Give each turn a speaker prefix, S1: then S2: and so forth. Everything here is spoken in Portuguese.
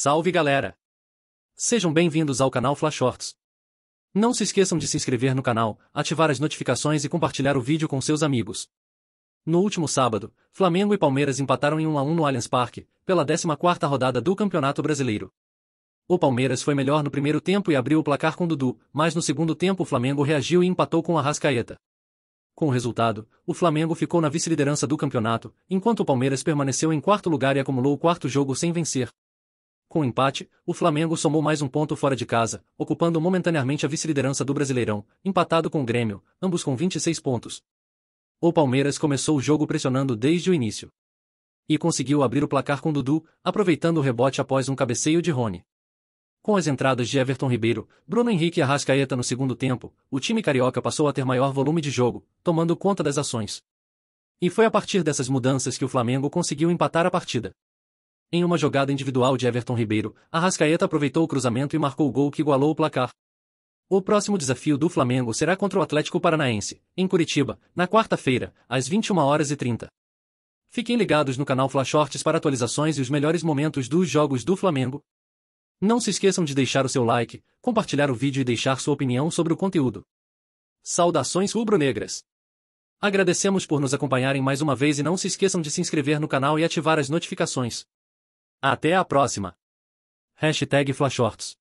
S1: Salve galera! Sejam bem-vindos ao canal Flash Shorts. Não se esqueçam de se inscrever no canal, ativar as notificações e compartilhar o vídeo com seus amigos. No último sábado, Flamengo e Palmeiras empataram em 1 a 1 no Allianz Parque, pela 14ª rodada do Campeonato Brasileiro. O Palmeiras foi melhor no primeiro tempo e abriu o placar com Dudu, mas no segundo tempo o Flamengo reagiu e empatou com a Rascaeta. Com o resultado, o Flamengo ficou na vice-liderança do campeonato, enquanto o Palmeiras permaneceu em quarto lugar e acumulou o quarto jogo sem vencer, com o empate, o Flamengo somou mais um ponto fora de casa, ocupando momentaneamente a vice-liderança do Brasileirão, empatado com o Grêmio, ambos com 26 pontos. O Palmeiras começou o jogo pressionando desde o início. E conseguiu abrir o placar com Dudu, aproveitando o rebote após um cabeceio de Rony. Com as entradas de Everton Ribeiro, Bruno Henrique e Arrascaeta no segundo tempo, o time carioca passou a ter maior volume de jogo, tomando conta das ações. E foi a partir dessas mudanças que o Flamengo conseguiu empatar a partida. Em uma jogada individual de Everton Ribeiro, Arrascaeta aproveitou o cruzamento e marcou o gol que igualou o placar. O próximo desafio do Flamengo será contra o Atlético Paranaense, em Curitiba, na quarta-feira, às 21 horas e 30. Fiquem ligados no canal Flash Shorts para atualizações e os melhores momentos dos jogos do Flamengo. Não se esqueçam de deixar o seu like, compartilhar o vídeo e deixar sua opinião sobre o conteúdo. Saudações rubro-negras! Agradecemos por nos acompanharem mais uma vez e não se esqueçam de se inscrever no canal e ativar as notificações. Até a próxima! Hashtag Flashorts